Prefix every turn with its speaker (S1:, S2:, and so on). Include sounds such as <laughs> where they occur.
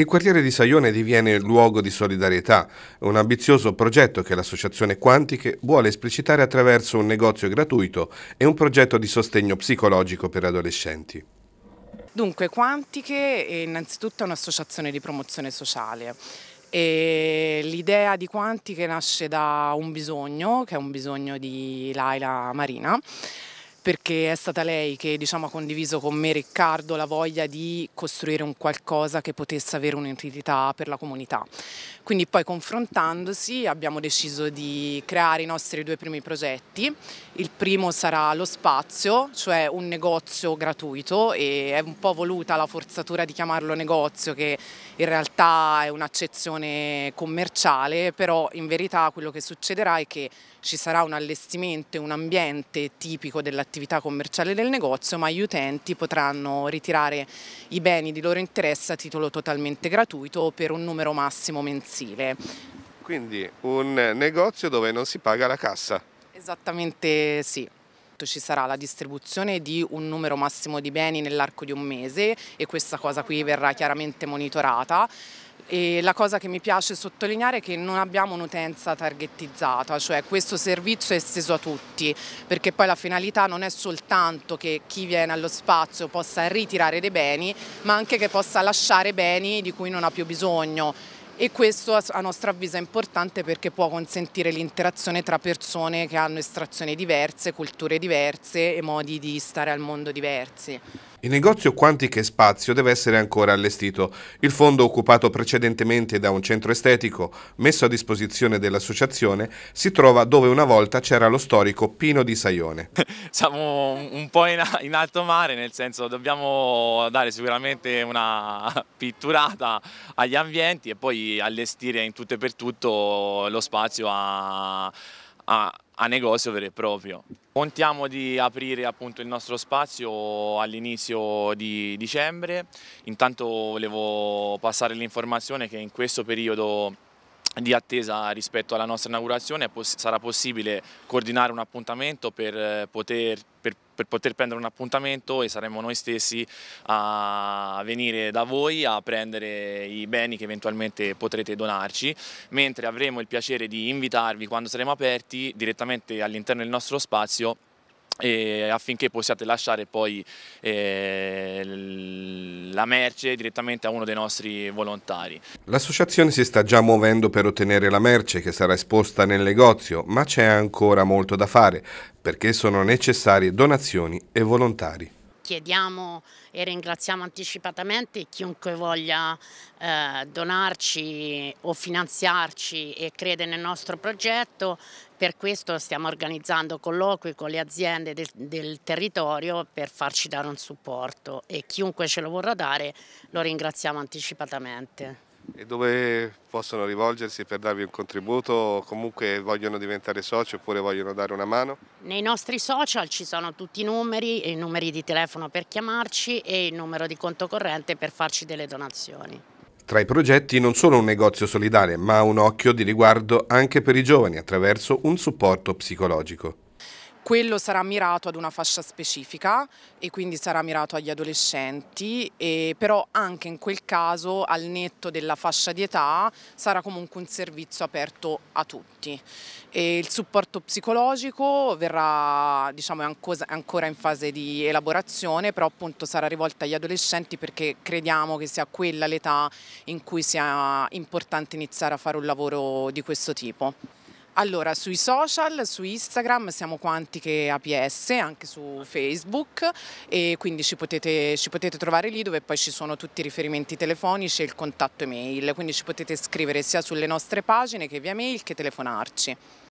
S1: Il quartiere di Saione diviene luogo di solidarietà, un ambizioso progetto che l'associazione Quantiche vuole esplicitare attraverso un negozio gratuito e un progetto di sostegno psicologico per adolescenti.
S2: Dunque, Quantiche è innanzitutto un'associazione di promozione sociale. L'idea di Quantiche nasce da un bisogno, che è un bisogno di Laila Marina, perché è stata lei che diciamo, ha condiviso con me Riccardo la voglia di costruire un qualcosa che potesse avere un'entità per la comunità. Quindi poi confrontandosi abbiamo deciso di creare i nostri due primi progetti. Il primo sarà lo spazio, cioè un negozio gratuito e è un po' voluta la forzatura di chiamarlo negozio che in realtà è un'accezione commerciale, però in verità quello che succederà è che ci sarà un allestimento, e un ambiente tipico dell'attività dell'attività commerciale del negozio, ma gli utenti potranno ritirare i beni di loro interesse a titolo totalmente gratuito per un numero massimo mensile.
S1: Quindi un negozio dove non si paga la cassa.
S2: Esattamente sì detto ci sarà la distribuzione di un numero massimo di beni nell'arco di un mese e questa cosa qui verrà chiaramente monitorata. E la cosa che mi piace sottolineare è che non abbiamo un'utenza targettizzata, cioè questo servizio è esteso a tutti, perché poi la finalità non è soltanto che chi viene allo spazio possa ritirare dei beni, ma anche che possa lasciare beni di cui non ha più bisogno e questo a nostro avviso è importante perché può consentire l'interazione tra persone che hanno estrazioni diverse, culture diverse e modi di stare al mondo diversi.
S1: Il negozio Quantiche Spazio deve essere ancora allestito. Il fondo occupato precedentemente da un centro estetico messo a disposizione dell'associazione si trova dove una volta c'era lo storico Pino di Saione.
S3: <laughs> Siamo un po' in alto mare, nel senso dobbiamo dare sicuramente una <laughs> pitturata agli ambienti e poi allestire in tutto e per tutto lo spazio a, a, a negozio vero e proprio. Contiamo di aprire appunto il nostro spazio all'inizio di dicembre, intanto volevo passare l'informazione che in questo periodo di attesa rispetto alla nostra inaugurazione sarà possibile coordinare un appuntamento per eh, poter, per, per poter, prendere un appuntamento e saremo noi stessi a venire da voi a prendere i beni che eventualmente potrete donarci, mentre avremo il piacere di invitarvi quando saremo aperti direttamente all'interno del nostro spazio affinché possiate lasciare poi eh, la merce direttamente a uno dei nostri volontari.
S1: L'associazione si sta già muovendo per ottenere la merce che sarà esposta nel negozio, ma c'è ancora molto da fare perché sono necessarie donazioni e volontari
S4: chiediamo e ringraziamo anticipatamente chiunque voglia eh, donarci o finanziarci e crede nel nostro progetto. Per questo stiamo organizzando colloqui con le aziende del, del territorio per farci dare un supporto e chiunque ce lo vorrà dare lo ringraziamo anticipatamente
S1: e dove possono rivolgersi per darvi un contributo o comunque vogliono diventare soci oppure vogliono dare una mano?
S4: Nei nostri social ci sono tutti i numeri, i numeri di telefono per chiamarci e il numero di conto corrente per farci delle donazioni.
S1: Tra i progetti non solo un negozio solidale, ma un occhio di riguardo anche per i giovani attraverso un supporto psicologico.
S2: Quello sarà mirato ad una fascia specifica e quindi sarà mirato agli adolescenti, però anche in quel caso al netto della fascia di età sarà comunque un servizio aperto a tutti. E il supporto psicologico verrà diciamo, ancora in fase di elaborazione, però appunto sarà rivolto agli adolescenti perché crediamo che sia quella l'età in cui sia importante iniziare a fare un lavoro di questo tipo. Allora, sui social, su Instagram siamo Quantiche APS, anche su Facebook e quindi ci potete, ci potete, trovare lì dove poi ci sono tutti i riferimenti telefonici e il contatto email, quindi ci potete scrivere sia sulle nostre pagine che via mail che telefonarci.